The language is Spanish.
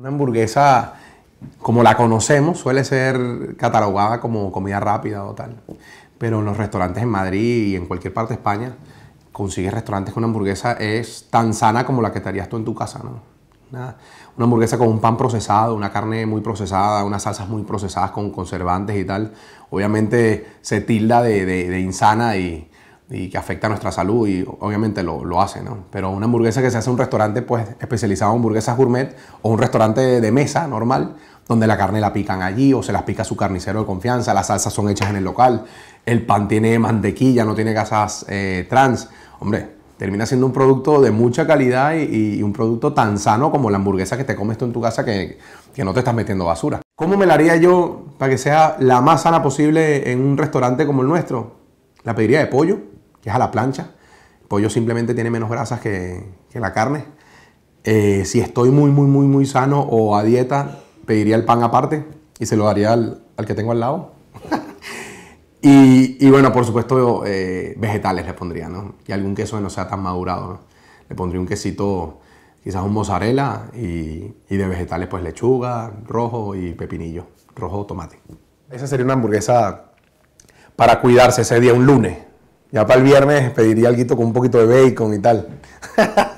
Una hamburguesa como la conocemos suele ser catalogada como comida rápida o tal. Pero en los restaurantes en Madrid y en cualquier parte de España, consigues restaurantes con una hamburguesa es tan sana como la que estarías tú en tu casa, ¿no? Una, hamburguesa con un pan procesado, una carne muy procesada, unas salsas muy procesadas con conservantes y tal, obviamente se tilda de insana y, y que afecta a nuestra salud y obviamente lo, lo, hace, ¿no? Pero una hamburguesa que se hace en un restaurante pues especializado en hamburguesas gourmet o un restaurante de mesa normal donde la carne la pican allí o se las pica su carnicero de confianza, las salsas son hechas en el local, el pan tiene mantequilla, no tiene gasas eh, trans, hombre, termina siendo un producto de mucha calidad y, un producto tan sano como la hamburguesa que te comes tú en tu casa que, que no te estás metiendo basura. ¿Cómo me la haría yo para que sea la más sana posible en un restaurante como el nuestro? La pediría de pollo, que es a la plancha. El pollo simplemente tiene menos grasas que, la carne. Eh, si estoy muy, muy, muy, muy sano o a dieta, pediría el pan aparte y se lo daría al, que tengo al lado. y, bueno, por supuesto, eh, vegetales le pondría, ¿no? Y algún queso que no sea tan madurado, Le pondría un quesito, quizás un mozzarella y, y de vegetales, pues lechuga, rojo y pepinillo, rojo o tomate. Esa sería una hamburguesa para cuidarse ese día, un lunes. Ya para el viernes pediría algo con un poquito de bacon y tal.